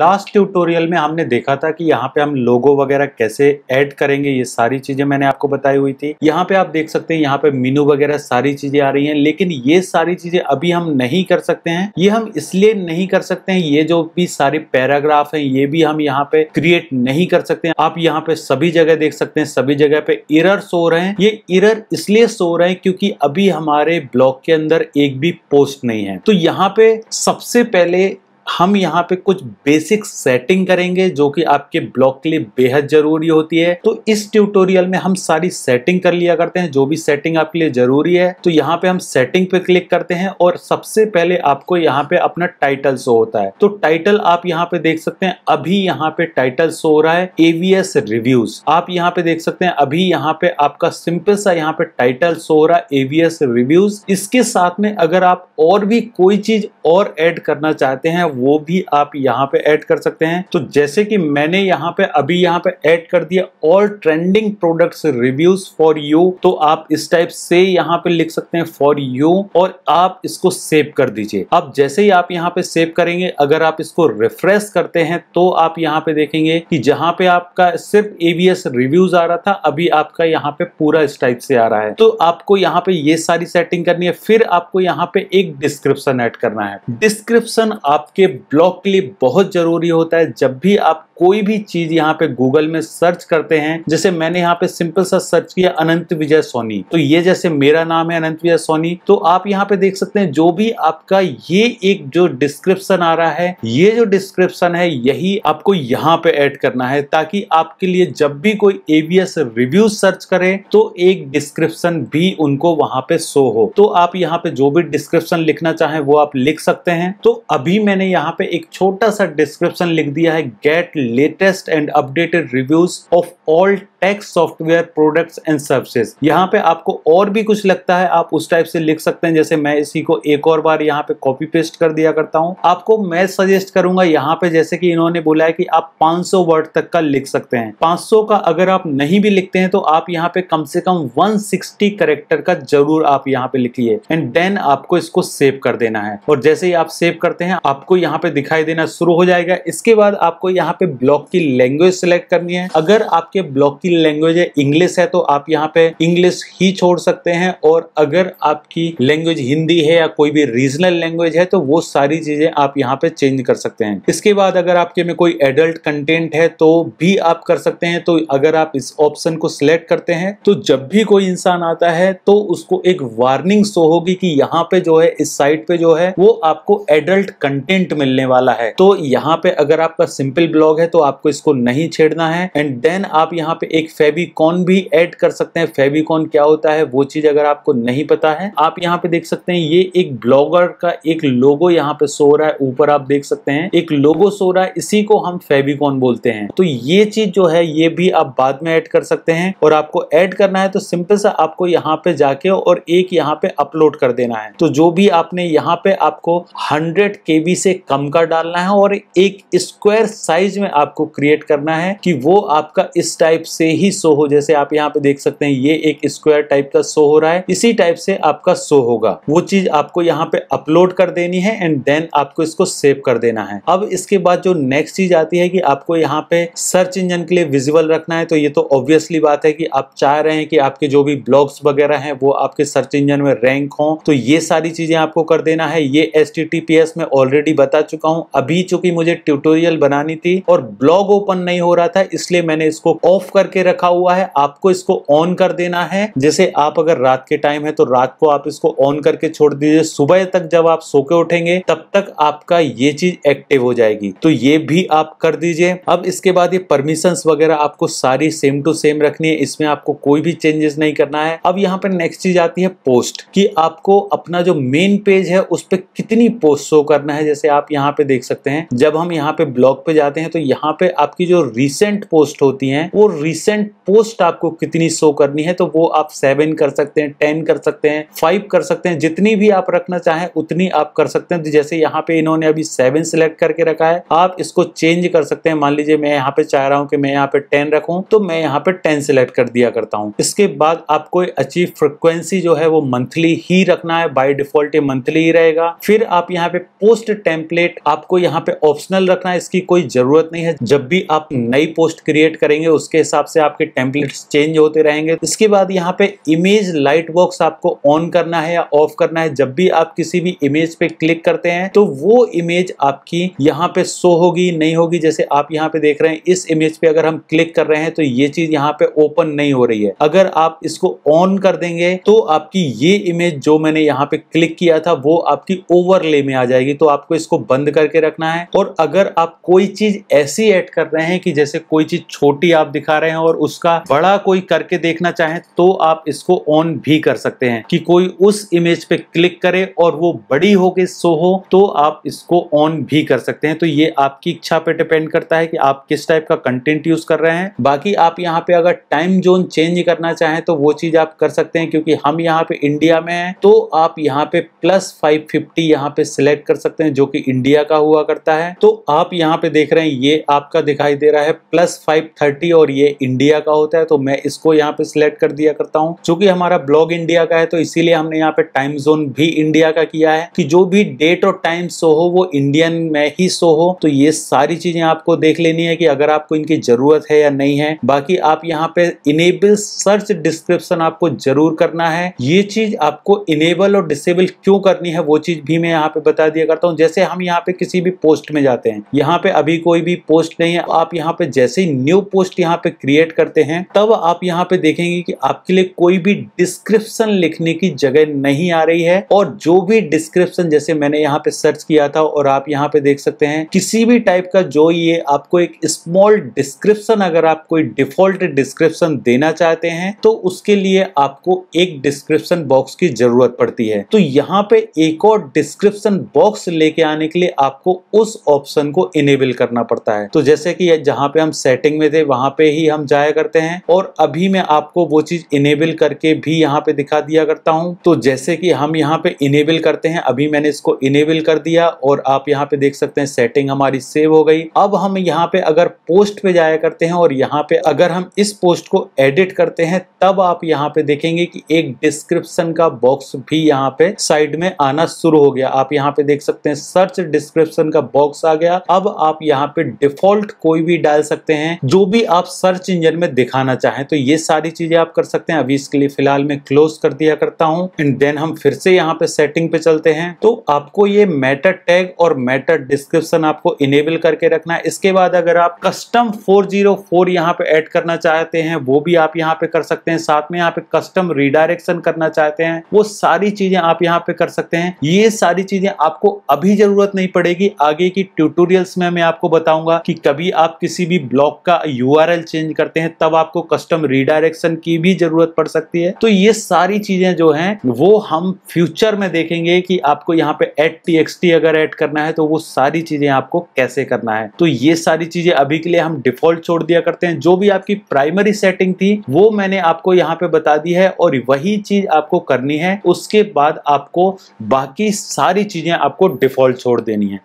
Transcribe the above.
last tutorial में हमने देखा था कि यहाँ पे हम लोगो वगैरह कैसे ऐड करेंगे ये सारी चीजें मैंने आपको बताई हुई थी यहाँ पे आप देख सकते हैं यहाँ पे मीनू वगैरह सारी चीजें आ रही हैं लेकिन ये सारी चीजें अभी हम नहीं कर सकते हैं ये हम इसलिए नहीं कर सकते हैं ये जो भी सारे पैराग्राफ है ये भी हम यहाँ पे क्रिएट नहीं कर सकते हैं आप यहाँ पे सभी जगह देख सकते हैं सभी जगह पे इरर सो रहे हैं ये इरर इसलिए सो रहे हैं क्योंकि अभी हमारे ब्लॉक के अंदर एक भी पोस्ट नहीं है तो यहाँ पे सबसे पहले हम यहाँ पे कुछ बेसिक सेटिंग करेंगे जो कि आपके ब्लॉग के लिए बेहद जरूरी होती है तो इस ट्यूटोरियल में हम सारी सेटिंग कर लिया करते हैं जो भी सेटिंग आपके लिए जरूरी है तो यहाँ पे हम सेटिंग पे क्लिक करते हैं और सबसे पहले आपको यहाँ पे अपना टाइटल शो होता है तो टाइटल आप यहाँ पे देख सकते हैं अभी यहाँ पे टाइटल शो हो रहा है एवीएस रिव्यूज आप यहाँ पे देख सकते हैं अभी यहाँ पे आपका सिंपल सा यहाँ पे टाइटल शो हो रहा है एवीएस रिव्यूज इसके साथ में अगर आप और भी कोई चीज और एड करना चाहते हैं वो भी आप यहाँ पे ऐड कर सकते हैं तो जैसे कि मैंने यहाँ पे अभी यहाँ पे ऐड कर दिया all trending products reviews for you तो आप इस टाइप से यहाँ पे लिख सकते हैं फॉर यू और आप इसको सेव कर दीजिए अब जैसे ही आप यहाँ पे सेव करेंगे अगर आप इसको रिफ्रेश करते हैं तो आप यहाँ पे देखेंगे कि जहाँ पे आपका सिर्फ एवीएस रिव्यूज आ रहा था अभी आपका यहाँ पे पूरा इस टाइप से आ रहा है तो आपको यहाँ पे ये सारी सेटिंग करनी है फिर आपको यहाँ पे एक डिस्क्रिप्शन ऐड करना है डिस्क्रिप्शन आपके ब्लॉक के लिए बहुत ज़रूरी होता है जब भी आप कोई भी चीज यहाँ पे गूगल में सर्च करते हैं जैसे मैंने यहाँ पे सिंपल सा सर्च किया अनंत विजय सोनी तो ये जैसे मेरा नाम है अनंत विजय सोनी तो आप यहाँ पे देख सकते हैं जो भी आपका ये एक जो डिस्क्रिप्शन आ रहा है ये जो डिस्क्रिप्शन है यही आपको यहाँ पे ऐड करना है ताकि आपके लिए जब भी कोई एबीएस रिव्यू सर्च करे तो एक डिस्क्रिप्शन भी उनको वहां पे शो हो तो आप यहाँ पे जो भी डिस्क्रिप्शन लिखना चाहें वो आप लिख सकते हैं तो अभी मैंने यहाँ पे एक छोटा सा डिस्क्रिप्शन लिख दिया है get latest and updated reviews of all techs software products and services यहाँ पे आपको और भी कुछ लगता है आप उस टाइप से लिख सकते हैं जैसे मैं इसी को एक और बार यहाँ पे कॉपी पेस्ट कर दिया करता हूँ आपको मैं सजेस्ट करूंगा यहाँ पे जैसे कि इन्होंने बोला है कि आप 500 वर्ड तक का लिख सकते हैं 500 का अगर आप नहीं भी लिखते हैं तो आप यहाँ पे कम से कम 160 करेक्टर का जरूर आप यहाँ पे लिखिए एंड देन आपको इसको सेव कर देना है और जैसे ही आप सेव करते हैं आपको यहाँ पे दिखाई देना शुरू हो जाएगा इसके बाद आपको यहाँ पे ब्लॉक की लैंग्वेज सिलेक्ट करनी है अगर आपके ब्लॉक की लैंग्वेज इंग्लिश है तो आप यहाँ पे इंग्लिश ही छोड़ सकते हैं और अगर आपकी लैंग्वेज हिंदी है या कोई भी रीजनल लैंग्वेज है तो वो सारी चीजें आप यहाँ पे चेंज कर सकते हैं इसके बाद अगर आपके में कोई एडल्ट कंटेंट है तो भी आप कर सकते हैं तो अगर आप इस ऑप्शन को सिलेक्ट करते हैं तो जब भी कोई इंसान आता है तो उसको एक वार्निंग शो होगी कि यहाँ पे जो है इस साइट पे जो है वो आपको एडल्ट कंटेंट मिलने वाला है तो यहाँ पे अगर आपका सिंपल ब्लॉग है तो आपको इसको नहीं छेड़ना है एंड देन आप यहाँ पे एक फेबिकॉन भी ऐड कर सकते हैं फेबिकॉन क्या होता है वो चीज अगर आपको नहीं पता है आप यहाँ पे देख सकते हैं ये एक ब्लॉगर का एक लोगो यहाँ पे सो रहा है ऊपर आप देख सकते हैं एक लोगो सो रहा है इसी को हम फेबिकॉन बोलते हैं तो ये चीज जो है ये भी आप बाद में एड कर सकते हैं और आपको एड करना है तो सिंपल सा आपको यहाँ पे जाके और एक यहाँ पे अपलोड कर देना है तो जो भी आपने यहाँ पे आपको हंड्रेड के से कम का डालना है और एक स्क्वायर साइज में आपको क्रिएट करना है कि वो आपका इस टाइप से ही शो हो जैसे आप यहाँ पे देख सकते हैं ये एक स्क्वायर टाइप का शो हो रहा है इसी टाइप से आपका शो होगा वो चीज आपको यहाँ पे अपलोड कर देनी है एंड देन आपको इसको सेव कर देना है अब इसके बाद जो नेक्स्ट चीज आती है कि आपको यहाँ पे सर्च इंजन के लिए विजिबल रखना है तो ये तो ऑब्वियसली बात है कि आप चाह रहे हैं कि आपके जो भी ब्लॉग्स वगैरह हैं वो आपके सर्च इंजन में रैंक हो तो ये सारी चीजें आपको कर देना है ये एस में ऑलरेडी बता चुका हूँ अभी चूंकि मुझे ट्यूटोरियल बनानी थी और पर ब्लॉग ओपन नहीं हो रहा था इसलिए मैंने इसको ऑफ करके रखा हुआ है आपको इसको ऑन कर देना है जैसे आप अगर रात के टाइम है तो रात को आप इसको ऑन करके छोड़ दीजिए सुबह तक जब आप सो के उठेंगे तब तक आपका ये चीज एक्टिव हो जाएगी तो ये भी आप कर दीजिए अब इसके बाद ये परमिशन वगैरह आपको सारी सेम टू सेम रखनी है इसमें आपको कोई भी चेंजेस नहीं करना है अब यहाँ पर नेक्स्ट चीज आती है पोस्ट की आपको अपना जो मेन पेज है उस पर कितनी पोस्ट शो करना है जैसे आप यहाँ पे देख सकते हैं जब हम यहाँ पे ब्लॉग पे जाते हैं तो यहाँ पे आपकी जो रिसेंट पोस्ट होती हैं वो रिसेंट पोस्ट आपको कितनी शो करनी है तो वो आप सेवन कर सकते हैं टेन कर सकते हैं फाइव कर सकते हैं जितनी भी आप रखना चाहें उतनी आप कर सकते हैं तो जैसे यहाँ पे इन्होंने अभी सेवन सिलेक्ट करके रखा है आप इसको चेंज कर सकते हैं मान लीजिए मैं यहाँ पे चाह रहा हूँ कि मैं यहाँ पे टेन रखूँ तो मैं यहाँ पे टेन सिलेक्ट कर दिया करता हूँ इसके बाद आपको अचीव फ्रिक्वेंसी जो है वो मंथली ही रखना है बाई डिफॉल्ट मंथली ही रहेगा फिर आप यहाँ पे पोस्ट टेम्पलेट आपको यहाँ पे ऑप्शनल रखना है इसकी कोई जरूरत नहीं करनी है जब भी आप नई पोस्ट क्रिएट करेंगे उसके हिसाब से आपके टेम्पलेट्स चेंज होते रहेंगे इसके बाद यहाँ पे इमेज लाइट बॉक्स आपको ऑन करना है या ऑफ करना है जब भी आप किसी भी इमेज पे क्लिक करते हैं तो वो इमेज आपकी यहाँ पे शो होगी नहीं होगी जैसे आप यहाँ पे देख रहे हैं इस इमेज पे अगर हम क्लिक कर रहे हैं तो ये चीज यहाँ पे ओपन नहीं हो रही है अगर आप इसको ऑन कर देंगे तो आपकी ये इमेज जो मैंने यहाँ पे क्लिक किया था वो आपकी ओवरले में आ जाएगी तो आपको इसको बंद करके रखना है और अगर आप कोई चीज ऐसी ऐसी ऐड कर रहे हैं कि जैसे कोई चीज छोटी आप दिखा रहे हैं और उसका बड़ा कोई करके देखना चाहे तो आप इसको ऑन भी कर सकते हैं कि कोई उस इमेज पे क्लिक करे और वो बड़ी होके शो हो तो आप इसको ऑन भी कर सकते हैं तो ये आपकी इच्छा पे डिपेंड करता है कि आप किस टाइप का कंटेंट यूज कर रहे हैं बाकी आप यहाँ पे अगर टाइम जोन चेंज करना चाहें तो वो चीज आप कर सकते हैं क्योंकि हम यहाँ पे इंडिया में हैं तो आप यहाँ पे प्लस फाइव फिफ्टी यहाँ पे सिलेक्ट कर सकते हैं जो कि इंडिया का हुआ करता है तो आप यहाँ पे देख रहे हैं ये आपका दिखाई दे रहा है प्लस फाइव थर्टी और ये इंडिया का होता है तो मैं इसको यहाँ पे सिलेक्ट कर दिया करता हूँ चूंकि हमारा ब्लॉग इंडिया का है तो इसीलिए हमने यहाँ पे टाइम जोन भी इंडिया का किया है कि जो भी डेट और टाइम शो हो वो इंडियन में ही शो हो तो ये सारी चीजें आपको देख लेनी है कि अगर आपको इनकी जरूरत है या नहीं है बाकी आप यहाँ पे इनेबल सर्च डिस्क्रिप्शन आपको जरूर करना है ये चीज आपको इनेबल और डिसेबल क्यों करनी है वो चीज भी मैं यहाँ पे बता दिया करता हूँ जैसे हम यहाँ पे किसी भी पोस्ट में जाते हैं यहाँ पे अभी कोई भी पोस्ट नहीं है आप यहाँ पे जैसे ही न्यू पोस्ट यहाँ पे क्रिएट करते हैं तब आप यहाँ पे देखेंगे कि आपके लिए कोई भी डिस्क्रिप्शन लिखने की जगह नहीं आ रही है और जो भी डिस्क्रिप्शन जैसे मैंने यहाँ पे सर्च किया था और आप यहाँ पे देख सकते हैं किसी भी टाइप का जो ये आपको एक स्मॉल डिस्क्रिप्शन अगर आप कोई डिफॉल्ट डिस्क्रिप्शन देना चाहते हैं तो उसके लिए आपको एक डिस्क्रिप्शन बॉक्स की जरूरत पड़ती है तो यहाँ पे एक और डिस्क्रिप्शन बॉक्स लेके आने के लिए आपको उस ऑप्शन को इनेबल करना पड़ता है जाता है तो जैसे कि जहां पे हम सेटिंग में थे वहां पे ही हम जाया करते हैं और अभी मैं आपको वो चीज इनेबल करके भी यहाँ पे दिखा दिया करता हूँ तो जैसे कि हम यहाँ पे इनेबल करते हैं अभी मैंने इसको इनेबल कर दिया और आप यहाँ पे देख सकते हैं सेटिंग हमारी सेव हो गई अब हम यहाँ पे अगर पोस्ट पे जाया करते हैं और यहाँ पे अगर हम इस पोस्ट को एडिट करते हैं तब आप यहाँ पे देखेंगे कि एक डिस्क्रिप्शन का बॉक्स भी यहाँ पे साइड में आना शुरू हो गया आप यहाँ पे देख सकते हैं सर्च डिस्क्रिप्शन का बॉक्स आ गया अब आप यहाँ पे डिफॉल्ट कोई भी डाल सकते हैं जो भी आप सर्च इंजन में दिखाना चाहें तो ये सारी चीजें आप कर सकते हैं अभी इसके लिए फिलहाल मैं क्लोज कर दिया करता हूँ एंड देन हम फिर से यहाँ पे सेटिंग पे चलते हैं तो आपको ये मैटर टैग और मैटर डिस्क्रिप्शन आपको इनेबल करके रखना है इसके बाद अगर आप कस्टम फोर जीरो फोर यहाँ पे एड करना चाहते हैं वो भी आप यहाँ पे कर सकते हैं साथ में यहाँ पे कस्टम रिडायरेक्शन करना चाहते हैं वो सारी चीजें आप यहाँ पे कर सकते हैं ये सारी चीजें आपको अभी जरूरत नहीं पड़ेगी आगे की ट्यूटोरियल्स में मैं आपको बताऊंगा बताऊंगा कि कभी आप किसी भी ब्लॉक का यू चेंज करते हैं तब आपको कस्टम रिडायरेक्शन की भी जरूरत पड़ सकती है तो ये सारी चीजें जो हैं वो हम फ्यूचर में देखेंगे कि आपको यहाँ पे एट टी अगर ऐड करना है तो वो सारी चीजें आपको कैसे करना है तो ये सारी चीजें अभी के लिए हम डिफॉल्ट छोड़ दिया करते हैं जो भी आपकी प्राइमरी सेटिंग थी वो मैंने आपको यहाँ पे बता दी है और वही चीज आपको करनी है उसके बाद आपको बाकी सारी चीजें आपको डिफॉल्ट छोड़ देनी है